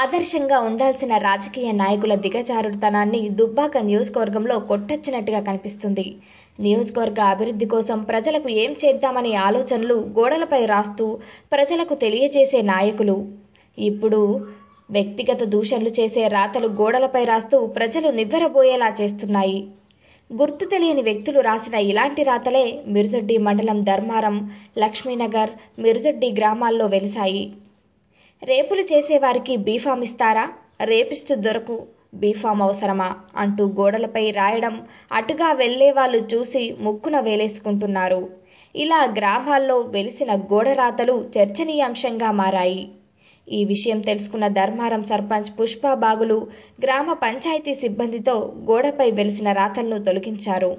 ఆదర్శంగా ఉండాల్సిన రాజకీయ నాయకుల దిగజారుడుతనాన్ని దుబ్బాక నియోజకవర్గంలో కొట్టొచ్చినట్టుగా కనిపిస్తుంది నియోజకవర్గ అభివృద్ధి కోసం ప్రజలకు ఏం చేద్దామనే ఆలోచనలు గోడలపై రాస్తూ ప్రజలకు తెలియజేసే నాయకులు ఇప్పుడు వ్యక్తిగత దూషణలు చేసే రాతలు గోడలపై రాస్తూ ప్రజలు నివ్వెరబోయేలా చేస్తున్నాయి గుర్తు తెలియని వ్యక్తులు రాసిన ఇలాంటి రాతలే మిరుదొడ్డి మండలం ధర్మారం లక్ష్మీనగర్ మిరుదొడ్డి గ్రామాల్లో వెలిశాయి రేపులు చేసేవారికి బీఫామ్ ఇస్తారా రేపిస్ట్ దొరకు బీఫామ్ అవసరమా అంటూ గోడలపై రాయడం అటుగా వాళ్ళు చూసి ముక్కున వేలేసుకుంటున్నారు ఇలా గ్రామాల్లో వెలిసిన గోడరాతలు చర్చనీయాంశంగా మారాయి ఈ విషయం తెలుసుకున్న ధర్మారం సర్పంచ్ పుష్ప బాగులు గ్రామ పంచాయతీ సిబ్బందితో గోడపై వెలిసిన రాతలను తొలగించారు